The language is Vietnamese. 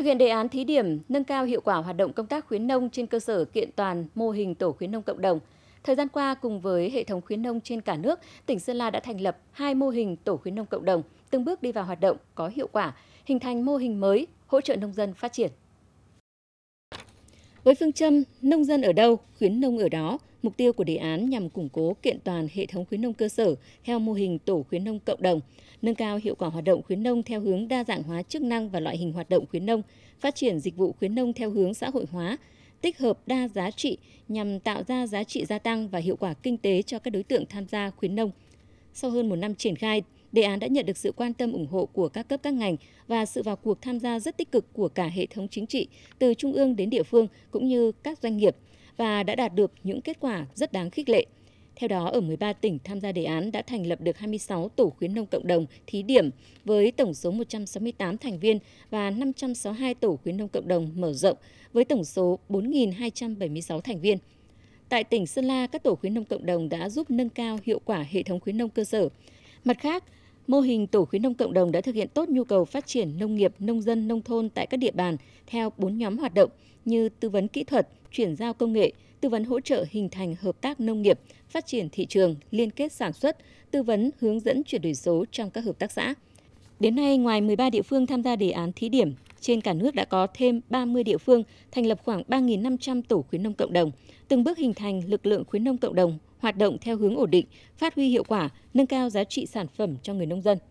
Thực hiện đề án thí điểm nâng cao hiệu quả hoạt động công tác khuyến nông trên cơ sở kiện toàn mô hình tổ khuyến nông cộng đồng. Thời gian qua cùng với hệ thống khuyến nông trên cả nước, tỉnh Sơn La đã thành lập hai mô hình tổ khuyến nông cộng đồng, từng bước đi vào hoạt động có hiệu quả, hình thành mô hình mới hỗ trợ nông dân phát triển. Với phương châm nông dân ở đâu, khuyến nông ở đó, mục tiêu của đề án nhằm củng cố kiện toàn hệ thống khuyến nông cơ sở theo mô hình tổ khuyến nông cộng đồng, nâng cao hiệu quả hoạt động khuyến nông theo hướng đa dạng hóa chức năng và loại hình hoạt động khuyến nông, phát triển dịch vụ khuyến nông theo hướng xã hội hóa, tích hợp đa giá trị nhằm tạo ra giá trị gia tăng và hiệu quả kinh tế cho các đối tượng tham gia khuyến nông. Sau hơn một năm triển khai, đề án đã nhận được sự quan tâm ủng hộ của các cấp các ngành và sự vào cuộc tham gia rất tích cực của cả hệ thống chính trị từ trung ương đến địa phương cũng như các doanh nghiệp và đã đạt được những kết quả rất đáng khích lệ. Theo đó, ở 13 tỉnh tham gia đề án đã thành lập được 26 tổ khuyến nông cộng đồng thí điểm với tổng số 168 thành viên và 562 tổ khuyến nông cộng đồng mở rộng với tổng số 4.276 thành viên. Tại tỉnh Sơn La, các tổ khuyến nông cộng đồng đã giúp nâng cao hiệu quả hệ thống khuyến nông cơ sở, Mặt khác, mô hình tổ khuyến nông cộng đồng đã thực hiện tốt nhu cầu phát triển nông nghiệp, nông dân, nông thôn tại các địa bàn theo 4 nhóm hoạt động như tư vấn kỹ thuật, chuyển giao công nghệ, tư vấn hỗ trợ hình thành hợp tác nông nghiệp, phát triển thị trường, liên kết sản xuất, tư vấn hướng dẫn chuyển đổi số trong các hợp tác xã. Đến nay, ngoài 13 địa phương tham gia đề án thí điểm, trên cả nước đã có thêm 30 địa phương thành lập khoảng 3.500 tổ khuyến nông cộng đồng, từng bước hình thành lực lượng khuyến nông cộng đồng hoạt động theo hướng ổn định, phát huy hiệu quả, nâng cao giá trị sản phẩm cho người nông dân.